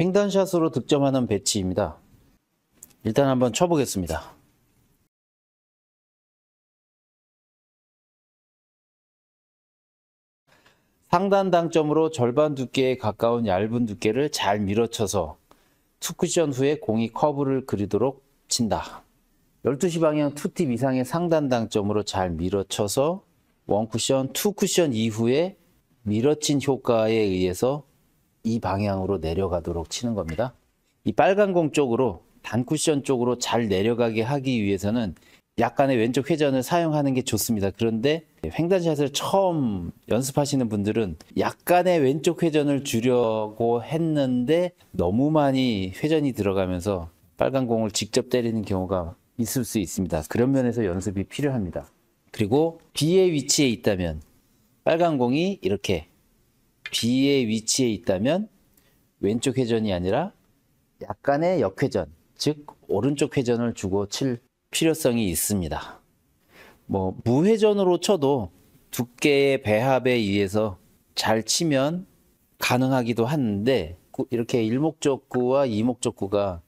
횡단샷으로 득점하는 배치입니다. 일단 한번 쳐보겠습니다. 상단 당점으로 절반 두께에 가까운 얇은 두께를 잘 밀어쳐서 투쿠션 후에 공이 커브를 그리도록 친다. 12시 방향 투팁 이상의 상단 당점으로 잘 밀어쳐서 원쿠션, 투쿠션 이후에 밀어친 효과에 의해서 이 방향으로 내려가도록 치는 겁니다. 이 빨간 공 쪽으로 단쿠션 쪽으로 잘 내려가게 하기 위해서는 약간의 왼쪽 회전을 사용하는 게 좋습니다. 그런데 횡단샷을 처음 연습하시는 분들은 약간의 왼쪽 회전을 주려고 했는데 너무 많이 회전이 들어가면서 빨간 공을 직접 때리는 경우가 있을 수 있습니다. 그런 면에서 연습이 필요합니다. 그리고 B의 위치에 있다면 빨간 공이 이렇게 B의 위치에 있다면 왼쪽 회전이 아니라 약간의 역회전, 즉 오른쪽 회전을 주고 칠 필요성이 있습니다. 뭐 무회전으로 쳐도 두께의 배합에 의해서 잘 치면 가능하기도 한데 이렇게 일목적구와 이목적구가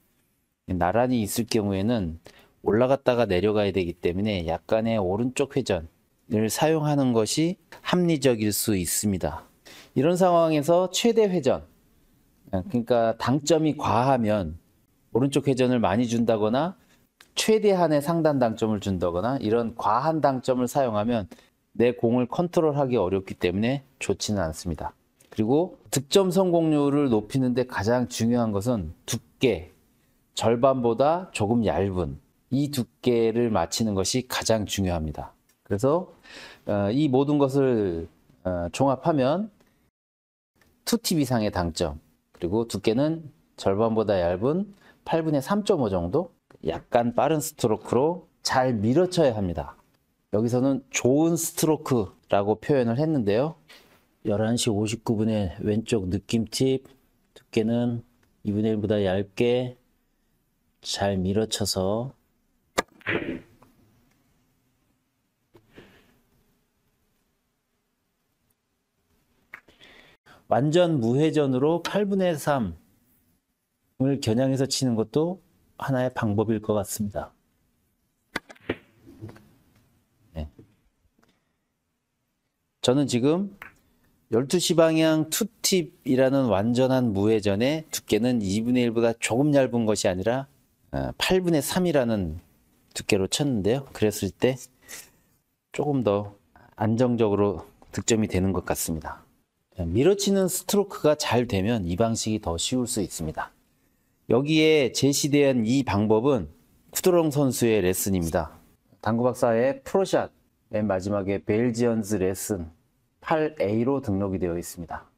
나란히 있을 경우에는 올라갔다가 내려가야 되기 때문에 약간의 오른쪽 회전을 사용하는 것이 합리적일 수 있습니다. 이런 상황에서 최대 회전, 아, 그러니까 당점이 과하면 오른쪽 회전을 많이 준다거나 최대한의 상단 당점을 준다거나 이런 과한 당점을 사용하면 내 공을 컨트롤하기 어렵기 때문에 좋지는 않습니다. 그리고 득점 성공률을 높이는데 가장 중요한 것은 두께, 절반보다 조금 얇은 이 두께를 맞히는 것이 가장 중요합니다. 그래서 어, 이 모든 것을 어, 종합하면 2팁 이상의 당점 그리고 두께는 절반보다 얇은 8분의 3.5 정도 약간 빠른 스트로크로 잘 밀어쳐야 합니다. 여기서는 좋은 스트로크라고 표현을 했는데요. 11시 5 9분에 왼쪽 느낌팁 두께는 2분의 1보다 얇게 잘 밀어쳐서 완전 무회전으로 8분의 3을 겨냥해서 치는 것도 하나의 방법일 것 같습니다. 네. 저는 지금 12시 방향 투팁이라는 완전한 무회전의 두께는 2분의 1보다 조금 얇은 것이 아니라 8분의 어, 3이라는 두께로 쳤는데요. 그랬을 때 조금 더 안정적으로 득점이 되는 것 같습니다. 밀어치는 스트로크가 잘 되면 이 방식이 더 쉬울 수 있습니다. 여기에 제시된 이 방법은 쿠드롱 선수의 레슨입니다. 당구 박사의 프로샷, 맨 마지막에 벨지언즈 레슨 8A로 등록이 되어 있습니다.